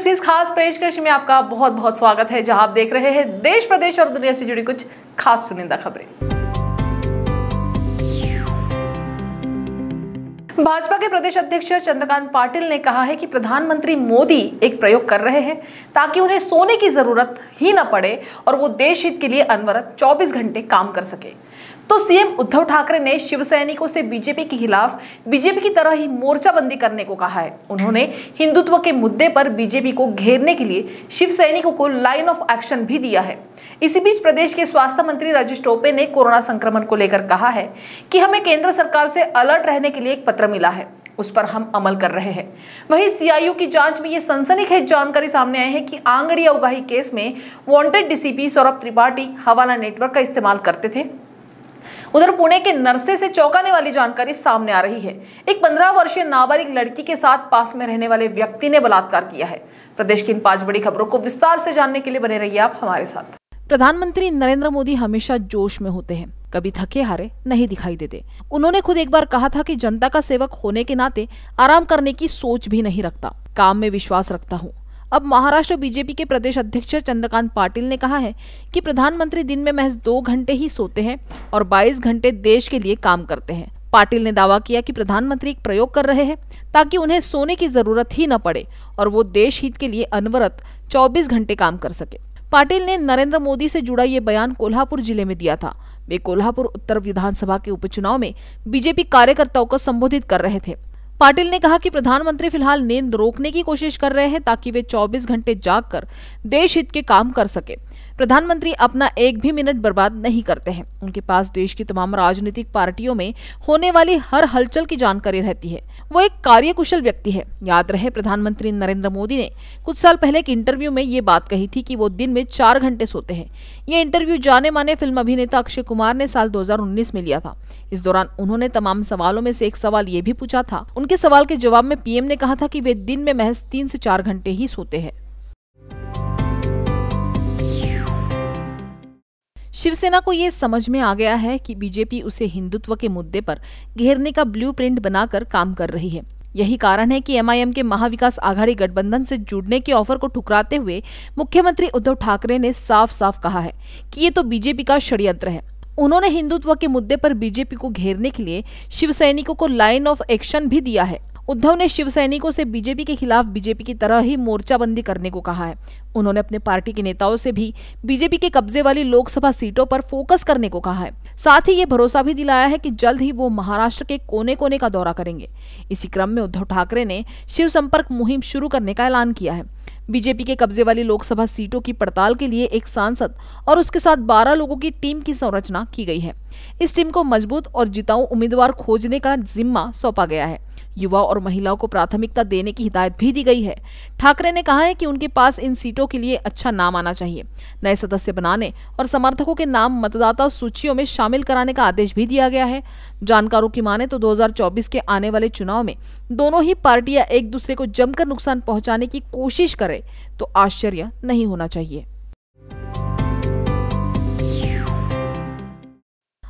news की इस खास पेशकश में आपका बहुत बहुत स्वागत है जहां आप देख रहे हैं देश प्रदेश और दुनिया से जुड़ी कुछ खास चुनिंदा खबरें भाजपा के प्रदेश अध्यक्ष चंद्रकांत पाटिल ने कहा है कि प्रधानमंत्री मोदी एक प्रयोग कर रहे हैं ताकि उन्हें सोने की जरूरत ही न पड़े और वो देश हित के लिए अनवरत 24 घंटे काम कर सके तो सीएम उद्धव ठाकरे ने शिव सैनिकों से बीजेपी के खिलाफ बीजेपी की तरह ही मोर्चाबंदी करने को कहा है उन्होंने हिंदुत्व के मुद्दे पर बीजेपी को घेरने के लिए शिव सैनिकों को लाइन ऑफ एक्शन भी दिया है इसी बीच प्रदेश के स्वास्थ्य मंत्री राजेश टोपे ने कोरोना संक्रमण को लेकर कहा है कि हमें केंद्र सरकार से अलर्ट रहने के लिए एक पत्र मिला है उस पर हम अमल कर रहे हैं वहीं सीआईयू की जांच में ये सनसनीखेज जानकारी सामने आई है कि आंगड़िया उगाही केस में वांटेड डीसीपी सौरभ त्रिपाठी हवाला नेटवर्क का इस्तेमाल करते थे उधर पुणे के नरसे से चौंकाने वाली जानकारी सामने आ रही है एक पंद्रह वर्षीय नाबालिग लड़की के साथ पास में रहने वाले व्यक्ति ने बलात्कार किया है प्रदेश की इन पांच बड़ी खबरों को विस्तार से जानने के लिए बने रहिए आप हमारे साथ प्रधानमंत्री नरेंद्र मोदी हमेशा जोश में होते हैं कभी थके हारे नहीं दिखाई देते उन्होंने खुद एक बार कहा था कि जनता का सेवक होने के नाते आराम करने की सोच भी नहीं रखता काम में विश्वास रखता हूँ अब महाराष्ट्र बीजेपी के प्रदेश अध्यक्ष चंद्रकांत पाटिल ने कहा है कि प्रधानमंत्री दिन में महज दो घंटे ही सोते हैं और 22 घंटे देश के लिए काम करते हैं पाटिल ने दावा किया कि प्रधानमंत्री एक प्रयोग कर रहे हैं ताकि उन्हें सोने की जरूरत ही न पड़े और वो देश हित के लिए अनवरत 24 घंटे काम कर सके पाटिल ने नरेंद्र मोदी से जुड़ा ये बयान कोल्हापुर जिले में दिया था वे कोल्हापुर उत्तर विधानसभा के उपचुनाव में बीजेपी कार्यकर्ताओं को संबोधित कर रहे थे पाटिल ने कहा कि प्रधानमंत्री फिलहाल नींद रोकने की कोशिश कर रहे हैं ताकि वे 24 घंटे जागकर देश हित के काम कर सके प्रधानमंत्री अपना एक भी मिनट बर्बाद नहीं करते हैं उनके पास देश की तमाम राजनीतिक पार्टियों में होने वाली हर हलचल की जानकारी रहती है वो एक कार्यकुशल व्यक्ति है याद रहे प्रधानमंत्री नरेंद्र मोदी ने कुछ साल पहले एक इंटरव्यू में ये बात कही थी कि वो दिन में चार घंटे सोते हैं ये इंटरव्यू जाने माने फिल्म अभिनेता अक्षय कुमार ने साल दो में लिया था इस दौरान उन्होंने तमाम सवालों में से एक सवाल ये भी पूछा था उनके सवाल के जवाब में पीएम ने कहा था कि वे दिन में महज तीन से चार घंटे ही सोते हैं शिवसेना को ये समझ में आ गया है कि बीजेपी उसे हिंदुत्व के मुद्दे पर घेरने का ब्लूप्रिंट बनाकर काम कर रही है यही कारण है कि एमआईएम के महाविकास आघाड़ी गठबंधन से जुड़ने के ऑफर को ठुकराते हुए मुख्यमंत्री उद्धव ठाकरे ने साफ साफ कहा है कि ये तो बीजेपी का षड्यंत्र है उन्होंने हिंदुत्व के मुद्दे पर बीजेपी को घेरने के लिए शिव सैनिकों को लाइन ऑफ एक्शन भी दिया है उद्धव ने शिव सैनिकों से बीजेपी के खिलाफ बीजेपी की तरह ही मोर्चाबंदी करने को कहा है उन्होंने अपने पार्टी के नेताओं से भी बीजेपी के कब्जे वाली लोकसभा सीटों पर फोकस करने को कहा है साथ ही ये भरोसा भी दिलाया है कि जल्द ही वो महाराष्ट्र के कोने कोने का दौरा करेंगे इसी क्रम में उद्धव ठाकरे ने शिव संपर्क मुहिम शुरू करने का ऐलान किया है बीजेपी के कब्जे वाली लोकसभा सीटों की पड़ताल के लिए एक सांसद और उसके साथ 12 लोगों की टीम की संरचना की गई है इस टीम को मजबूत और जिताऊ उम्मीदवार खोजने का जिम्मा सौंपा गया है युवा और महिलाओं को प्राथमिकता देने की हिदायत भी दी गई है ठाकरे ने कहा है कि उनके पास इन सीटों के लिए अच्छा नाम आना चाहिए नए सदस्य बनाने और समर्थकों के नाम मतदाता सूचियों में शामिल कराने का आदेश भी दिया गया है जानकारों की माने तो 2024 के आने वाले चुनाव में दोनों ही पार्टियां एक दूसरे को जमकर नुकसान पहुंचाने की कोशिश करें तो आश्चर्य नहीं होना चाहिए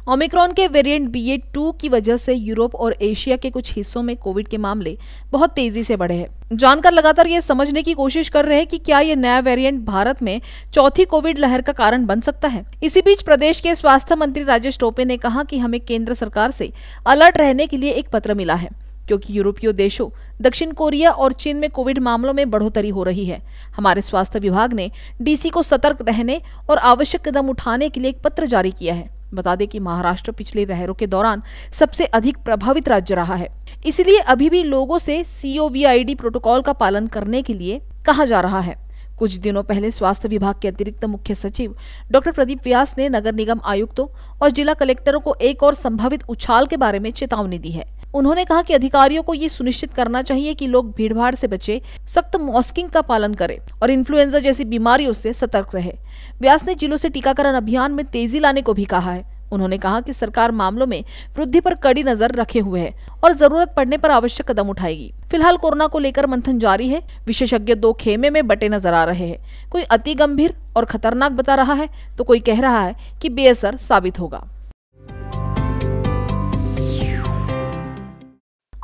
ओमिक्रॉन के वेरिएंट बी टू की वजह से यूरोप और एशिया के कुछ हिस्सों में कोविड के मामले बहुत तेजी से बढ़े हैं जानकर लगातार ये समझने की कोशिश कर रहे हैं कि क्या ये नया वेरिएंट भारत में चौथी कोविड लहर का कारण बन सकता है इसी बीच प्रदेश के स्वास्थ्य मंत्री राजेश टोपे ने कहा कि हमें केंद्र सरकार से अलर्ट रहने के लिए एक पत्र मिला है क्योंकि यूरोपीय देशों दक्षिण कोरिया और चीन में कोविड मामलों में बढ़ोतरी हो रही है हमारे स्वास्थ्य विभाग ने डीसी को सतर्क रहने और आवश्यक कदम उठाने के लिए एक पत्र जारी किया है बता दें कि महाराष्ट्र पिछले लहरों के दौरान सबसे अधिक प्रभावित राज्य रहा है इसलिए अभी भी लोगों से सीओवीआईडी प्रोटोकॉल का पालन करने के लिए कहा जा रहा है कुछ दिनों पहले स्वास्थ्य विभाग के अतिरिक्त मुख्य सचिव डॉक्टर प्रदीप व्यास ने नगर निगम आयुक्तों और जिला कलेक्टरों को एक और संभावित उछाल के बारे में चेतावनी दी है उन्होंने कहा कि अधिकारियों को ये सुनिश्चित करना चाहिए कि लोग भीड़भाड़ से बचे सख्त मॉस्किंग का पालन करें और इन्फ्लुएंजा जैसी बीमारियों से सतर्क रहे व्यास ने जिलों से टीकाकरण अभियान में तेजी लाने को भी कहा है उन्होंने कहा कि सरकार मामलों में वृद्धि पर कड़ी नजर रखे हुए है और जरूरत पड़ने पर आवश्यक कदम उठाएगी फिलहाल कोरोना को लेकर मंथन जारी है विशेषज्ञ दो खेमे में बटे नजर आ रहे हैं कोई अति गंभीर और खतरनाक बता रहा है तो कोई कह रहा है कि बेअसर साबित होगा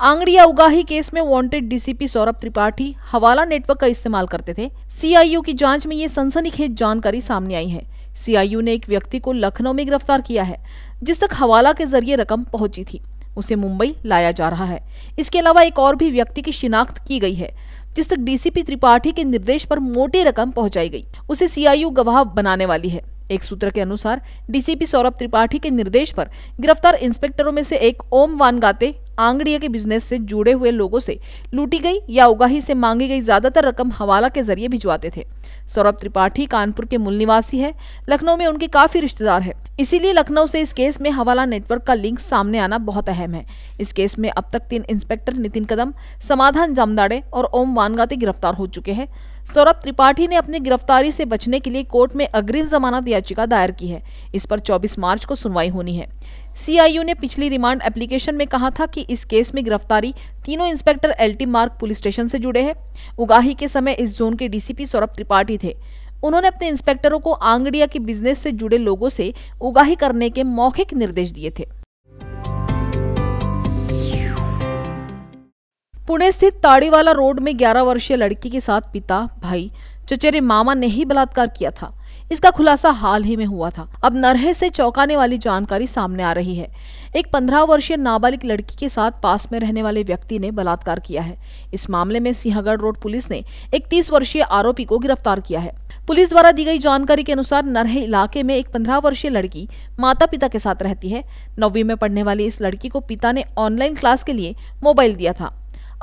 आंगड़िया उगाही केस में वांटेड डीसीपी सौरभ त्रिपाठी हवाला नेटवर्क का इस्तेमाल करते थे सीआईयू की जांच में ये सनसनीखेज जानकारी सामने आई है सीआईयू ने एक व्यक्ति को लखनऊ में गिरफ्तार किया है जिस तक हवाला के जरिए रकम पहुंची थी उसे मुंबई लाया जा रहा है इसके अलावा एक और भी व्यक्ति की शिनाख्त की गई है जिस तक डीसीपी त्रिपाठी के निर्देश पर मोटी रकम पहुंचाई गई उसे सीआईयू गवाह बनाने वाली है एक सूत्र के अनुसार डीसीपी सौरभ त्रिपाठी के निर्देश पर गिरफ्तार इंस्पेक्टरों में से एक ओम वानगाते आंगड़िया के बिजनेस से जुड़े हुए लोगों से लूटी गई या उगाही से मांगी गई ज्यादातर रकम हवाला के जरिए भिजवाते थे सौरभ त्रिपाठी कानपुर के मूल निवासी है लखनऊ में उनके काफी रिश्तेदार है इसीलिए लखनऊ से इस केस में हवाला नेटवर्क का लिंक सामने आना बहुत अहम है इस केस में अब तक तीन इंस्पेक्टर नितिन कदम समाधान जामदाड़े और ओम वानगाते गिरफ्तार हो चुके हैं सौरभ त्रिपाठी ने अपनी गिरफ्तारी से बचने के लिए कोर्ट में अग्रिम जमानत याचिका दायर की है इस पर 24 मार्च को सुनवाई होनी है सीआईयू ने पिछली रिमांड एप्लीकेशन में कहा था कि इस केस में गिरफ्तारी तीनों inspector LT Marg police station से जुड़े हैं उगाही के समय इस जोन के डीसीपी सौरभ त्रिपाठी थे उन्होंने अपने इंस्पेक्टरों को आंगड़िया के बिजनेस से जुड़े लोगों से उगाही करने के मौखिक निर्देश दिए थे पुणे स्थित ताड़ीवाला रोड में 11 वर्षीय लड़की के साथ पिता भाई चचेरे मामा ने ही बलात्कार किया था इसका खुलासा हाल ही में हुआ था अब नरहे से चौंकाने वाली जानकारी सामने आ रही है एक पंद्रह वर्षीय नाबालिग लड़की के साथ पास में रहने वाले व्यक्ति ने बलात्कार किया है इस मामले में सिंहगढ़ रोड पुलिस ने एक तीस वर्षीय आरोपी को गिरफ्तार किया है पुलिस द्वारा दी गई जानकारी के अनुसार नरहे इलाके में एक पंद्रह वर्षीय लड़की माता पिता के साथ रहती है नौवीं में पढ़ने वाली इस लड़की को पिता ने ऑनलाइन क्लास के लिए मोबाइल दिया था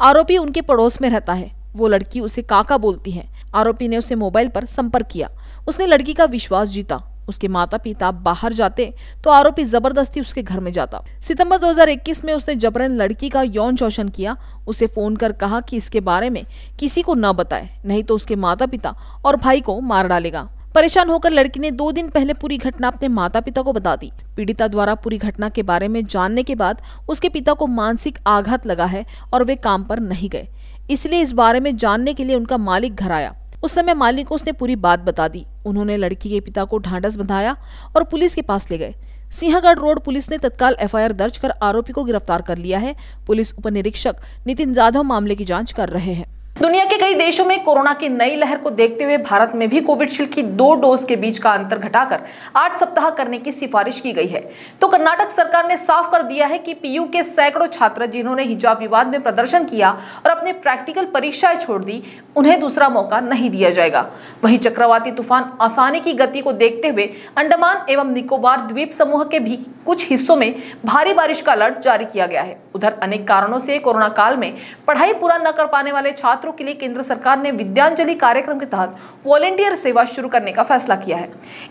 आरोपी उनके पड़ोस में रहता है वो लड़की उसे काका बोलती है आरोपी ने उसे मोबाइल पर संपर्क किया उसने लड़की का विश्वास जीता उसके माता पिता बाहर जाते तो आरोपी जबरदस्ती उसके घर में जाता सितंबर 2021 में उसने जबरन लड़की का यौन शोषण किया उसे फोन कर कहा कि इसके बारे में किसी को न बताए नहीं तो उसके माता पिता और भाई को मार डालेगा परेशान होकर लड़की ने दो दिन पहले पूरी घटना अपने माता पिता को बता दी पीड़िता द्वारा पूरी घटना के बारे में जानने के बाद उसके पिता को मानसिक आघात लगा है और वे काम पर नहीं गए इसलिए इस बारे में जानने के लिए उनका मालिक घर आया उस समय मालिक को उसने पूरी बात बता दी उन्होंने लड़की के पिता को ढांढस बंधाया और पुलिस के पास ले गए सिंहगढ़ रोड पुलिस ने तत्काल एफआईआर दर्ज कर आरोपी को गिरफ्तार कर लिया है पुलिस उप निरीक्षक नितिन जाधव मामले की जांच कर रहे हैं दुनिया के कई देशों में कोरोना की नई लहर को देखते हुए भारत में भी कोविडशील्ड की दो डोज के बीच का अंतर घटाकर आठ सप्ताह करने की सिफारिश की गई है तो कर्नाटक सरकार ने साफ कर दिया है कि पीयू के सैकड़ों छात्र जिन्होंने हिजाब विवाद में प्रदर्शन किया और अपने प्रैक्टिकल परीक्षाएं छोड़ दी उन्हें दूसरा मौका नहीं दिया जाएगा वही चक्रवाती तूफान आसानी की गति को देखते हुए अंडमान एवं निकोबार द्वीप समूह के भी कुछ हिस्सों में भारी बारिश का अलर्ट जारी किया गया है उधर अनेक कारणों से कोरोना काल में पढ़ाई पूरा न कर पाने वाले छात्र छात्रों के लिए केंद्र सरकार ने विद्यांजलि कार्यक्रम के तहत वॉलेंटियर सेवा शुरू करने का फैसला किया है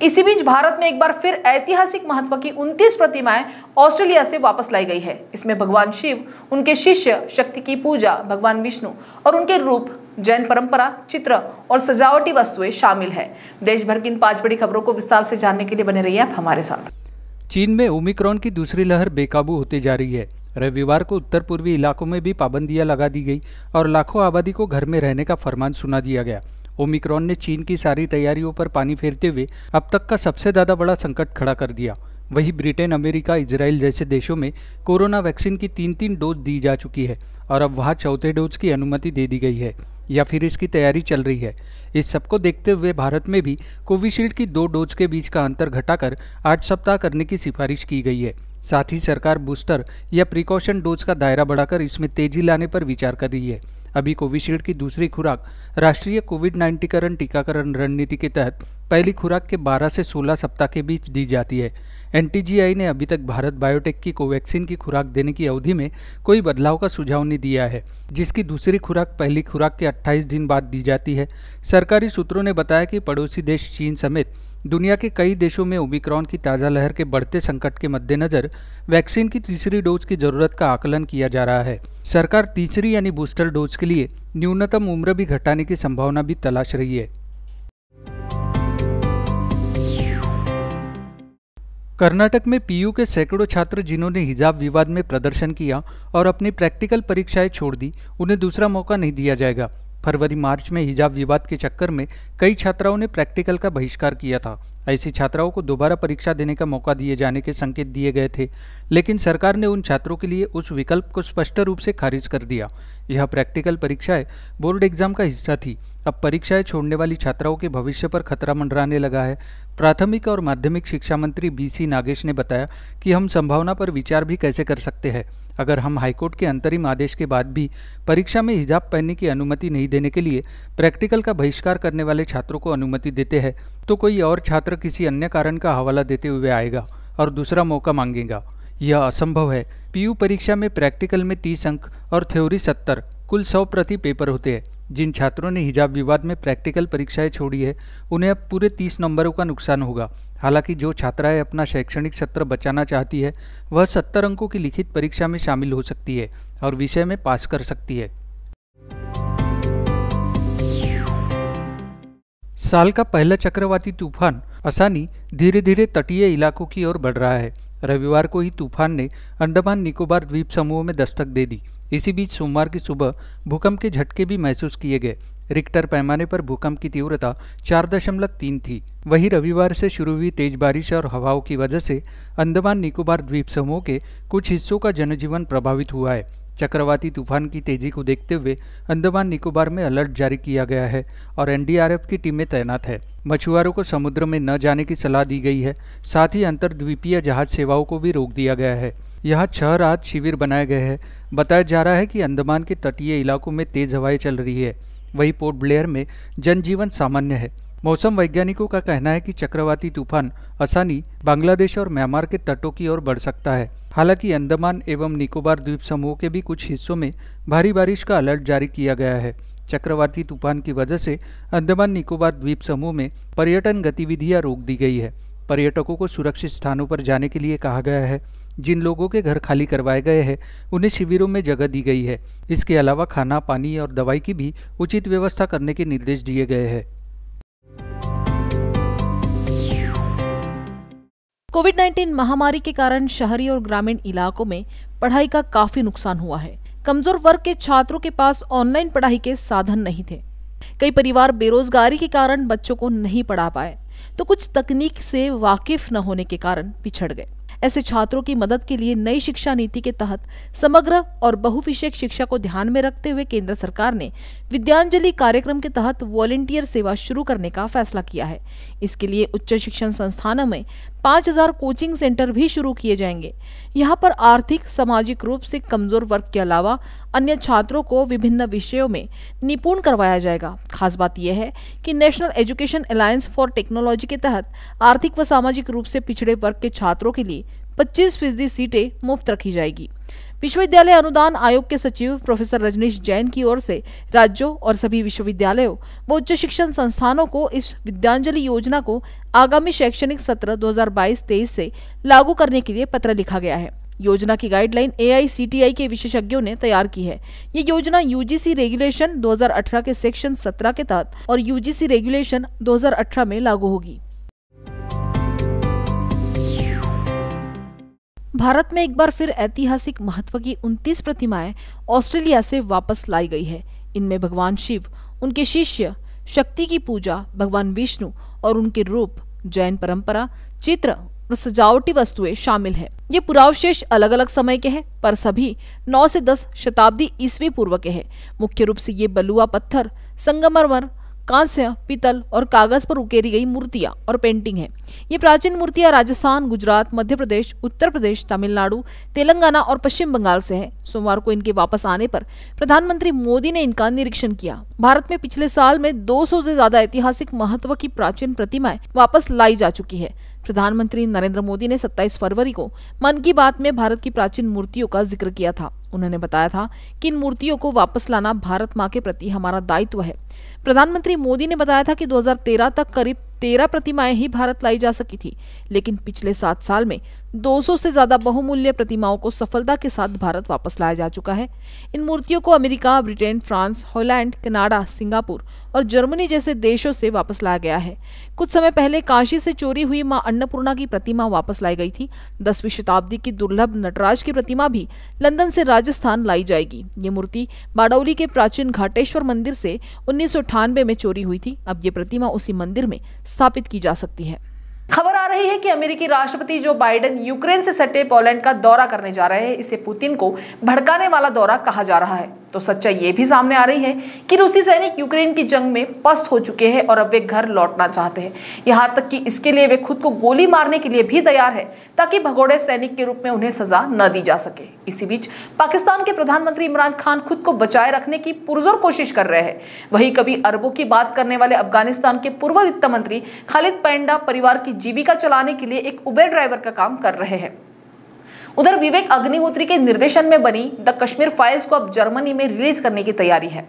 इसी बीच भारत में एक बार फिर ऐतिहासिक महत्व की उनतीस प्रतिमाएं ऑस्ट्रेलिया से वापस लाई गई है इसमें भगवान शिव उनके शिष्य शक्ति की पूजा भगवान विष्णु और उनके रूप जैन परंपरा चित्र और सजावटी वस्तुएं शामिल है देश भर की इन पांच बड़ी खबरों को विस्तार से जानने के लिए बने रहिए आप हमारे साथ चीन में ओमिक्रॉन की दूसरी लहर बेकाबू होती जा रही है रविवार को उत्तर पूर्वी इलाकों में भी पाबंदियां लगा दी गई और लाखों आबादी को घर में रहने का फरमान सुना दिया गया ओमिक्रॉन ने चीन की सारी तैयारियों पर पानी फेरते हुए अब तक का सबसे ज़्यादा बड़ा संकट खड़ा कर दिया वहीं ब्रिटेन अमेरिका इसराइल जैसे देशों में कोरोना वैक्सीन की तीन तीन डोज दी जा चुकी है और अब वहाँ चौथे डोज की अनुमति दे दी गई है या फिर इसकी तैयारी चल रही है इस सबको देखते हुए भारत में भी कोविशील्ड की दो डोज के बीच का अंतर घटाकर आठ सप्ताह करने की सिफारिश की गई है साथ ही सरकार बूस्टर या प्रिकॉशन डोज का दायरा बढ़ाकर इसमें तेजी लाने पर विचार कर रही है अभी कोविशील्ड की दूसरी खुराक राष्ट्रीय कोविड नाइन्टीकरण टीकाकरण रणनीति के तहत पहली खुराक के 12 से 16 सप्ताह के बीच दी जाती है एन ने अभी तक भारत बायोटेक की कोवैक्सीन की खुराक देने की अवधि में कोई बदलाव का सुझाव नहीं दिया है जिसकी दूसरी खुराक पहली खुराक के 28 दिन बाद दी जाती है सरकारी सूत्रों ने बताया कि पड़ोसी देश चीन समेत दुनिया के कई देशों में ओमिक्रॉन की ताज़ा लहर के बढ़ते संकट के मद्देनज़र वैक्सीन की तीसरी डोज की ज़रूरत का आकलन किया जा रहा है सरकार तीसरी यानी बूस्टर डोज के लिए न्यूनतम उम्र भी घटाने की संभावना भी तलाश रही है कर्नाटक में पीयू के सैकड़ों छात्र जिन्होंने हिजाब विवाद में प्रदर्शन किया और अपनी प्रैक्टिकल परीक्षाएं छोड़ दी उन्हें दूसरा मौका नहीं दिया जाएगा फरवरी मार्च में हिजाब विवाद के चक्कर में कई छात्राओं ने प्रैक्टिकल का बहिष्कार किया था ऐसी छात्राओं को दोबारा परीक्षा देने का मौका दिए जाने के संकेत दिए गए थे लेकिन सरकार ने उन छात्रों के लिए उस विकल्प को स्पष्ट रूप से खारिज कर दिया यह प्रैक्टिकल परीक्षाएं बोर्ड एग्जाम का हिस्सा थी अब परीक्षाएं छोड़ने वाली छात्राओं के भविष्य पर खतरा मंडराने लगा है प्राथमिक और माध्यमिक शिक्षा मंत्री बी नागेश ने बताया कि हम संभावना पर विचार भी कैसे कर सकते हैं अगर हम हाईकोर्ट के अंतरिम आदेश के बाद भी परीक्षा में हिजाब पहनने की अनुमति नहीं देने के लिए प्रैक्टिकल का बहिष्कार करने वाले छात्रों को अनुमति देते हैं तो कोई और छात्र किसी अन्य कारण का हवाला देते हुए आएगा और दूसरा मौका मांगेगा यह असंभव है पीयू परीक्षा में प्रैक्टिकल में तीस अंक और थ्योरी सत्तर कुल सौ प्रति पेपर होते हैं जिन छात्रों ने हिजाब विवाद में प्रैक्टिकल परीक्षाएं छोड़ी है उन्हें अब पूरे तीस नंबरों का नुकसान होगा हालांकि जो छात्राएं अपना शैक्षणिक सत्र बचाना चाहती है वह सत्तर अंकों की लिखित परीक्षा में शामिल हो सकती है और विषय में पास कर सकती है साल का पहला चक्रवाती तूफान असानी धीरे धीरे तटीय इलाकों की ओर बढ़ रहा है रविवार को ही तूफान ने अंडमान निकोबार द्वीप समूह में दस्तक दे दी इसी बीच सोमवार की सुबह भूकंप के झटके भी महसूस किए गए रिक्टर पैमाने पर भूकंप की तीव्रता चार दशमलव तीन थी वही रविवार से शुरू हुई तेज बारिश और हवाओं की वजह से अंडमान निकोबार द्वीप समूह के कुछ हिस्सों का जनजीवन प्रभावित हुआ है चक्रवाती तूफान की तेजी को देखते हुए अंडमान निकोबार में अलर्ट जारी किया गया है और एनडीआरएफ की टीमें तैनात है मछुआरों को समुद्र में न जाने की सलाह दी गई है साथ ही अंतर्द्वीपीय जहाज सेवाओं को भी रोक दिया गया है यहाँ छह रात शिविर बनाए गए हैं बताया जा रहा है कि अंडमान के तटीय इलाकों में तेज हवाएं चल रही है वही पोर्ट ब्लेयर में जनजीवन सामान्य है मौसम वैज्ञानिकों का कहना है कि चक्रवाती तूफान असानी बांग्लादेश और म्यांमार के तटों की ओर बढ़ सकता है हालांकि अंडमान एवं निकोबार द्वीप समूह के भी कुछ हिस्सों में भारी बारिश का अलर्ट जारी किया गया है चक्रवाती तूफान की वजह से अंडमान निकोबार द्वीप समूह में पर्यटन गतिविधियां रोक दी गई है पर्यटकों को सुरक्षित स्थानों पर जाने के लिए कहा गया है जिन लोगों के घर खाली करवाए गए हैं उन्हें शिविरों में जगह दी गई है इसके अलावा खाना पानी और दवाई की भी उचित व्यवस्था करने के निर्देश दिए गए हैं कोविड 19 महामारी के कारण शहरी और ग्रामीण इलाकों में पढ़ाई का काफी नुकसान हुआ है कमजोर वर्ग के छात्रों के पास ऑनलाइन पढ़ाई के साधन नहीं थे कई परिवार बेरोजगारी के कारण बच्चों को नहीं पढ़ा पाए तो कुछ तकनीक से वाकिफ न होने के कारण पिछड़ गए ऐसे छात्रों की मदद के लिए नई शिक्षा नीति के तहत समग्र और बहुविषयक शिक्षा को ध्यान में रखते हुए केंद्र सरकार ने विद्यांजलि कार्यक्रम के तहत वॉलेंटियर सेवा शुरू करने का फैसला किया है इसके लिए उच्च शिक्षण संस्थानों में पाँच हजार कोचिंग सेंटर भी शुरू किए जाएंगे यहाँ पर आर्थिक सामाजिक रूप से कमजोर वर्ग के अलावा अन्य छात्रों को विभिन्न विषयों में निपुण करवाया जाएगा खास बात यह है कि National Education Alliance for Technology के तहत आर्थिक व सामाजिक रूप से पिछड़े वर्ग के छात्रों के लिए पच्चीस फीसदी सीटें मुफ्त रखी जाएगी विश्वविद्यालय अनुदान आयोग के सचिव प्रोफेसर रजनीश जैन की ओर से राज्यों और सभी विश्वविद्यालयों व उच्च शिक्षण संस्थानों को इस विद्यांजलि योजना को आगामी शैक्षणिक सत्र 2022-23 से लागू करने के लिए पत्र लिखा गया है योजना की गाइडलाइन ए के विशेषज्ञों ने तैयार की है ये योजना यू रेगुलेशन दो के सेक्शन सत्रह के तहत और यू रेगुलेशन दो में लागू होगी भारत में एक बार फिर ऐतिहासिक महत्व की 29 प्रतिमाएं ऑस्ट्रेलिया से वापस लाई गई है इनमें भगवान शिव उनके शिष्य शक्ति की पूजा भगवान विष्णु और उनके रूप जैन परंपरा चित्र और सजावटी वस्तुएं शामिल है ये पुरावशेष अलग अलग समय के हैं पर सभी 9 से 10 शताब्दी ईस्वी पूर्व के हैं मुख्य रूप से ये बलुआ पत्थर संगमरमर कांस्य पीतल और कागज पर उकेरी गई मूर्तियां और पेंटिंग है ये प्राचीन मूर्तियां राजस्थान गुजरात मध्य प्रदेश उत्तर प्रदेश तमिलनाडु तेलंगाना और पश्चिम बंगाल से है सोमवार को इनके वापस आने पर प्रधानमंत्री मोदी ने इनका निरीक्षण किया भारत में पिछले साल में 200 से ज्यादा ऐतिहासिक महत्व की प्राचीन प्रतिमाएं वापस लाई जा चुकी है प्रधानमंत्री नरेंद्र मोदी ने सत्ताईस फरवरी को मन की बात में भारत की प्राचीन मूर्तियों का जिक्र किया था उन्होंने बताया था कि इन मूर्तियों को वापस लाना भारत माँ के प्रति हमारा दायित्व है प्रधानमंत्री मोदी ने बताया था कि 2013 तक करीब 13 प्रतिमाएं ही भारत लाई जा सकी थी लेकिन पिछले सात साल में 200 से ज्यादा बहुमूल्य प्रतिमाओं को सफलता के साथ भारत वापस लाया जा चुका है इन मूर्तियों को America Britain France Holland Canada Singapore और जर्मनी जैसे देशों से वापस लाया गया है कुछ समय पहले काशी से चोरी हुई मां अन्नपूर्णा की प्रतिमा वापस लाई गई थी दसवीं शताब्दी की दुर्लभ नटराज की प्रतिमा भी लंदन से राजस्थान लाई जाएगी ये मूर्ति बाडौली के प्राचीन घाटेश्वर मंदिर से उन्नीस में चोरी हुई थी अब ये प्रतिमा उसी मंदिर में स्थापित की जा सकती है खबर आ रही है कि अमेरिकी राष्ट्रपति जो बाइडेन यूक्रेन से सटे पोलैंड का दौरा करने जा रहे हैं इसे पुतिन को भड़काने वाला दौरा कहा जा रहा है तो सच्चाई ये भी सामने आ रही है कि रूसी सैनिक यूक्रेन की जंग में पस्त हो चुके हैं और अब वे घर लौटना चाहते हैं यहाँ तक कि इसके लिए वे खुद को गोली मारने के लिए भी तैयार है ताकि भगोड़े सैनिक के रूप में उन्हें सजा न दी जा सके इसी बीच पाकिस्तान के प्रधानमंत्री इमरान खान खुद को बचाए रखने की पुरजोर कोशिश कर रहे हैं वही कभी अरबों की बात करने वाले अफगानिस्तान के पूर्व वित्त मंत्री खालिद पैंडा परिवार की जीविका चलाने के लिए एक उबेर ड्राइवर का काम कर रहे हैं उधर विवेक अग्निहोत्री के निर्देशन में बनी द कश्मीर फाइल्स को अब जर्मनी में रिलीज करने की तैयारी है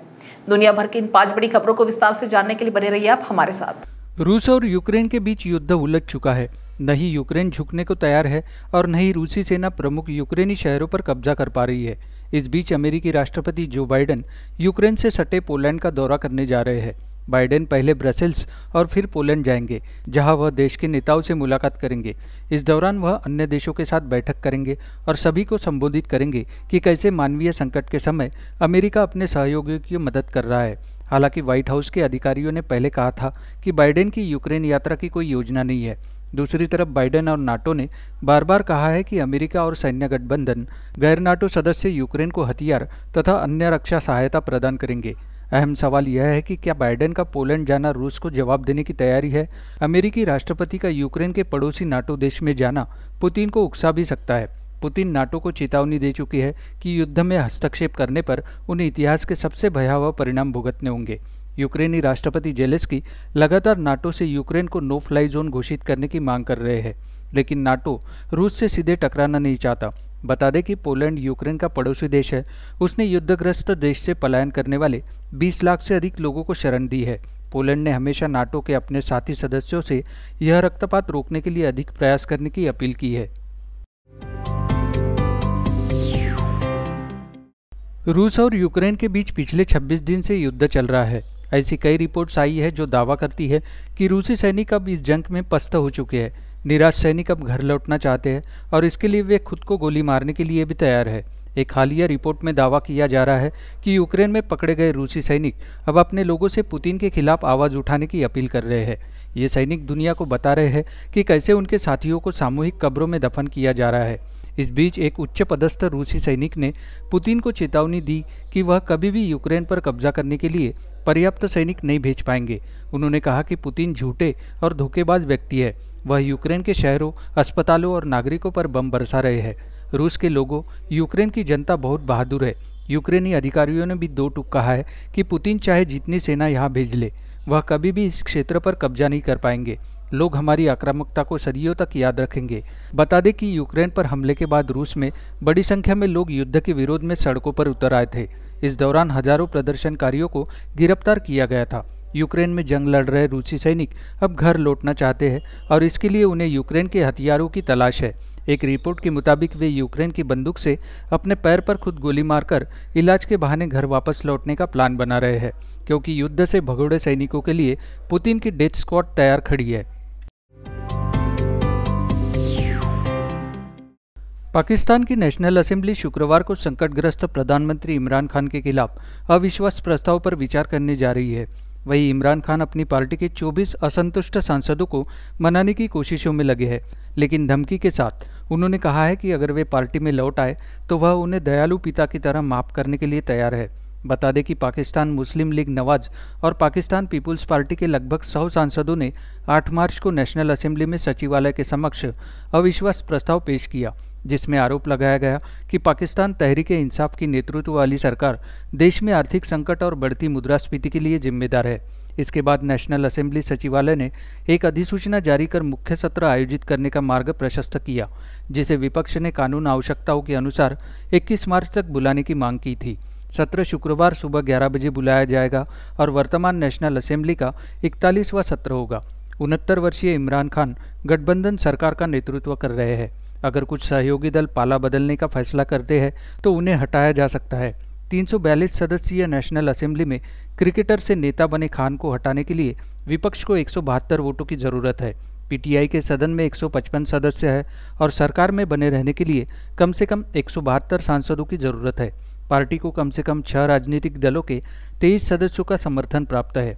दुनिया भर की इन पांच बड़ी खबरों को विस्तार से जानने के लिए बने रहिए आप हमारे साथ रूस और यूक्रेन के बीच युद्ध उलझ चुका है न ही यूक्रेन झुकने को तैयार है और न ही रूसी सेना प्रमुख यूक्रेनी शहरों पर कब्जा कर पा रही है इस बीच अमेरिकी राष्ट्रपति जो बाइडन यूक्रेन से सटे पोलैंड का दौरा करने जा रहे हैं बाइडेन पहले ब्रसेल्स और फिर पोलैंड जाएंगे जहां वह देश के नेताओं से मुलाकात करेंगे इस दौरान वह अन्य देशों के साथ बैठक करेंगे और सभी को संबोधित करेंगे कि कैसे मानवीय संकट के समय अमेरिका अपने सहयोगियों की मदद कर रहा है हालांकि व्हाइट हाउस के अधिकारियों ने पहले कहा था कि बाइडेन की यूक्रेन यात्रा की कोई योजना नहीं है दूसरी तरफ बाइडेन और नाटो ने बार बार कहा है कि अमेरिका और सैन्य गठबंधन गैर नाटो सदस्य यूक्रेन को हथियार तथा अन्य रक्षा सहायता प्रदान करेंगे अहम सवाल यह है कि क्या बाइडेन का पोलैंड जाना रूस को जवाब देने की तैयारी है अमेरिकी राष्ट्रपति का यूक्रेन के पड़ोसी नाटो देश में जाना पुतिन को उकसा भी सकता है पुतिन नाटो को चेतावनी दे चुकी है कि युद्ध में हस्तक्षेप करने पर उन्हें इतिहास के सबसे भयावह परिणाम भुगतने होंगे यूक्रेनी राष्ट्रपति जेलेस्की लगातार नाटो से यूक्रेन को नो फ्लाई जोन घोषित करने की मांग कर रहे हैं लेकिन नाटो रूस से सीधे टकराना नहीं चाहता बता दें कि पोलैंड यूक्रेन का पड़ोसी देश है उसने युद्धग्रस्त देश से पलायन करने वाले 20 लाख से अधिक लोगों को शरण दी है पोलैंड ने हमेशा नाटो के अपने साथी सदस्यों से यह रक्तपात रोकने के लिए अधिक प्रयास करने की अपील की है रूस और यूक्रेन के बीच पिछले 26 दिन से युद्ध चल रहा है ऐसी कई रिपोर्ट्स आई है जो दावा करती है कि रूसी सैनिक अब इस जंग में पस्त हो चुके हैं निराश सैनिक अब घर लौटना चाहते हैं और इसके लिए वे खुद को गोली मारने के लिए भी तैयार है एक हालिया रिपोर्ट में दावा किया जा रहा है कि यूक्रेन में पकड़े गए रूसी सैनिक अब अपने लोगों से पुतिन के खिलाफ आवाज़ उठाने की अपील कर रहे हैं ये सैनिक दुनिया को बता रहे हैं कि कैसे उनके साथियों को सामूहिक कब्रों में दफन किया जा रहा है इस बीच एक उच्च पदस्थ रूसी सैनिक ने पुतिन को चेतावनी दी कि वह कभी भी यूक्रेन पर कब्जा करने के लिए पर्याप्त सैनिक नहीं भेज पाएंगे उन्होंने कहा कि पुतिन झूठे और धोखेबाज व्यक्ति है वह यूक्रेन के शहरों अस्पतालों और नागरिकों पर बम बरसा रहे हैं रूस के लोगों यूक्रेन की जनता बहुत बहादुर है यूक्रेनी अधिकारियों ने भी दो टुक कहा है कि पुतिन चाहे जितनी सेना यहाँ भेज ले वह कभी भी इस क्षेत्र पर कब्जा नहीं कर पाएंगे लोग हमारी आक्रामकता को सदियों तक याद रखेंगे बता दें कि यूक्रेन पर हमले के बाद रूस में बड़ी संख्या में लोग युद्ध के विरोध में सड़कों पर उतर आए थे इस दौरान हजारों प्रदर्शनकारियों को गिरफ्तार किया गया था यूक्रेन में जंग लड़ रहे रूसी सैनिक अब घर लौटना चाहते हैं और इसके लिए उन्हें यूक्रेन के हथियारों की तलाश है एक रिपोर्ट के मुताबिक वे यूक्रेन की बंदूक से अपने पैर पर खुद गोली मारकर इलाज के बहाने घर वापस लौटने का प्लान बना रहे हैं क्योंकि युद्ध से भगोड़े सैनिकों के लिए पुतिन की डेथ स्क्वाड तैयार खड़ी है पाकिस्तान की नेशनल असेंबली शुक्रवार को संकटग्रस्त प्रधानमंत्री इमरान खान के खिलाफ अविश्वास प्रस्ताव पर विचार करने जा रही है वहीं इमरान खान अपनी पार्टी के 24 असंतुष्ट सांसदों को मनाने की कोशिशों में लगे हैं लेकिन धमकी के साथ उन्होंने कहा है कि अगर वे पार्टी में लौट आए तो वह उन्हें दयालु पिता की तरह माफ़ करने के लिए तैयार है बता दें कि पाकिस्तान मुस्लिम लीग नवाज और पाकिस्तान पीपुल्स पार्टी के लगभग सौ सांसदों ने 8 मार्च को नेशनल असेंबली में सचिवालय के समक्ष अविश्वास प्रस्ताव पेश किया जिसमें आरोप लगाया गया कि पाकिस्तान तहरीक इंसाफ की नेतृत्व वाली सरकार देश में आर्थिक संकट और बढ़ती मुद्रास्फीति के लिए जिम्मेदार है इसके बाद नेशनल असेंबली सचिवालय ने एक अधिसूचना जारी कर मुख्य सत्र आयोजित करने का मार्ग प्रशस्त किया जिसे विपक्ष ने कानून आवश्यकताओं के अनुसार 21 मार्च तक बुलाने की मांग की थी सत्र शुक्रवार सुबह ग्यारह बजे बुलाया जाएगा और वर्तमान नेशनल असेंबली का इकतालीसवां सत्र होगा उनहत्तर वर्षीय इमरान खान गठबंधन सरकार का नेतृत्व कर रहे हैं अगर कुछ सहयोगी दल पाला बदलने का फैसला करते हैं तो उन्हें हटाया जा सकता है तीन सदस्यीय नेशनल असेंबली में क्रिकेटर से नेता बने खान को हटाने के लिए विपक्ष को एक वोटों की ज़रूरत है पीटीआई के सदन में 155 सदस्य है और सरकार में बने रहने के लिए कम से कम एक सांसदों की ज़रूरत है पार्टी को कम से कम छह राजनीतिक दलों के तेईस सदस्यों का समर्थन प्राप्त है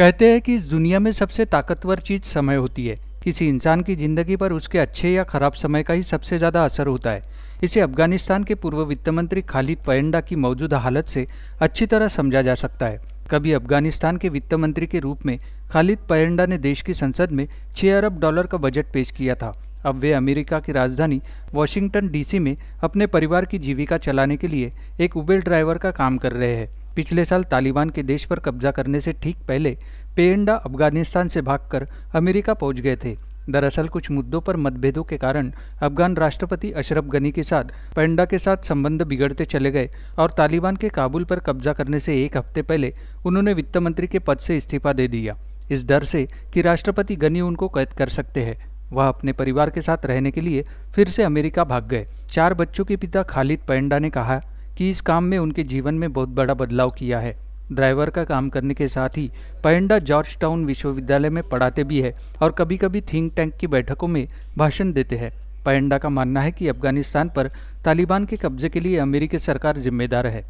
कहते हैं कि इस दुनिया में सबसे ताकतवर चीज़ समय होती है किसी इंसान की ज़िंदगी पर उसके अच्छे या ख़राब समय का ही सबसे ज़्यादा असर होता है इसे अफगानिस्तान के पूर्व वित्त मंत्री खालिद पयंडा की मौजूदा हालत से अच्छी तरह समझा जा सकता है कभी अफगानिस्तान के वित्त मंत्री के रूप में खालिद पयंडा ने देश की संसद में छह अरब डॉलर का बजट पेश किया था अब वे अमेरिका की राजधानी वॉशिंगटन डीसी में अपने परिवार की जीविका चलाने के लिए एक उबेर ड्राइवर का काम कर रहे हैं पिछले साल तालिबान के देश पर कब्जा करने से ठीक पहले पेंडा अफगानिस्तान से भागकर अमेरिका पहुंच गए थे दरअसल कुछ मुद्दों पर मतभेदों के कारण अफगान राष्ट्रपति अशरफ गनी के साथ पेंडा के साथ संबंध बिगड़ते चले गए और तालिबान के काबुल पर कब्जा करने से एक हफ्ते पहले उन्होंने वित्त मंत्री के पद से इस्तीफा दे दिया इस डर से कि राष्ट्रपति गनी उनको कैद कर सकते हैं वह अपने परिवार के साथ रहने के लिए फिर से अमेरिका भाग गए चार बच्चों के पिता खालिद पेंडा ने कहा कि इस काम में उनके जीवन में बहुत बड़ा बदलाव किया है ड्राइवर का काम करने के साथ ही पैंडा जॉर्ज टाउन विश्वविद्यालय में पढ़ाते भी है और कभी कभी थिंक टैंक की बैठकों में भाषण देते हैं पैंडा का मानना है कि अफगानिस्तान पर तालिबान के कब्जे के लिए अमेरिकी सरकार जिम्मेदार है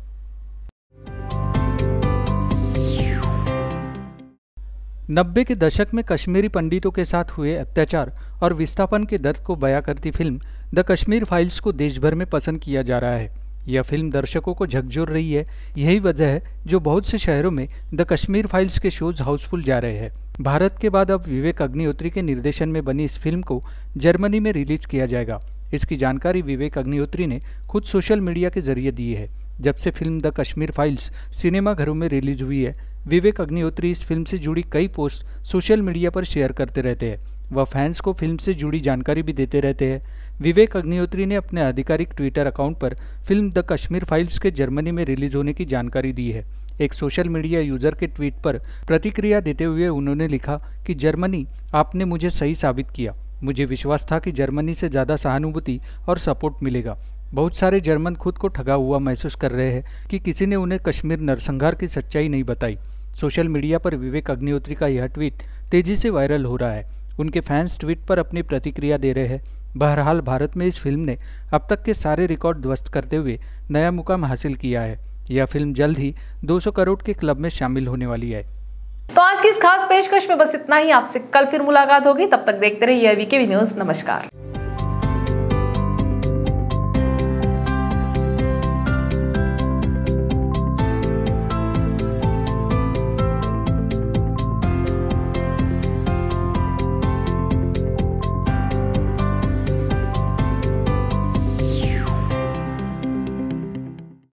नब्बे के दशक में कश्मीरी पंडितों के साथ हुए अत्याचार और विस्थापन के दर्द को बयां करती फिल्म द कश्मीर फाइल्स को देशभर में पसंद किया जा रहा है यह फिल्म दर्शकों को झकझोर रही है यही वजह है जो बहुत से शहरों में द कश्मीर फाइल्स के शोज हाउसफुल जा रहे हैं भारत के बाद अब विवेक अग्निहोत्री के निर्देशन में बनी इस फिल्म को जर्मनी में रिलीज किया जाएगा इसकी जानकारी विवेक अग्निहोत्री ने खुद सोशल मीडिया के जरिए दी है जब से फिल्म द कश्मीर फाइल्स सिनेमाघरों में रिलीज हुई है विवेक अग्निहोत्री इस फिल्म से जुड़ी कई पोस्ट सोशल मीडिया पर शेयर करते रहते हैं वह फैंस को फिल्म से जुड़ी जानकारी भी देते रहते हैं विवेक अग्निहोत्री ने अपने आधिकारिक ट्विटर अकाउंट पर फिल्म द कश्मीर फाइल्स के जर्मनी में रिलीज होने की जानकारी दी है एक सोशल मीडिया यूजर के ट्वीट पर प्रतिक्रिया देते हुए उन्होंने लिखा कि जर्मनी आपने मुझे सही साबित किया मुझे विश्वास था कि जर्मनी से ज़्यादा सहानुभूति और सपोर्ट मिलेगा बहुत सारे जर्मन खुद को ठगा हुआ महसूस कर रहे हैं कि किसी ने उन्हें कश्मीर नरसंहार की सच्चाई नहीं बताई सोशल मीडिया पर विवेक अग्निहोत्री का यह ट्वीट तेजी से वायरल हो रहा है उनके फैंस ट्वीट पर अपनी प्रतिक्रिया दे रहे हैं बहरहाल भारत में इस फिल्म ने अब तक के सारे रिकॉर्ड ध्वस्त करते हुए नया मुकाम हासिल किया है यह फिल्म जल्द ही 200 करोड़ के क्लब में शामिल होने वाली है तो आज की इस खास पेशकश में बस इतना ही आपसे कल फिर मुलाकात होगी तब तक देखते रहिए न्यूज नमस्कार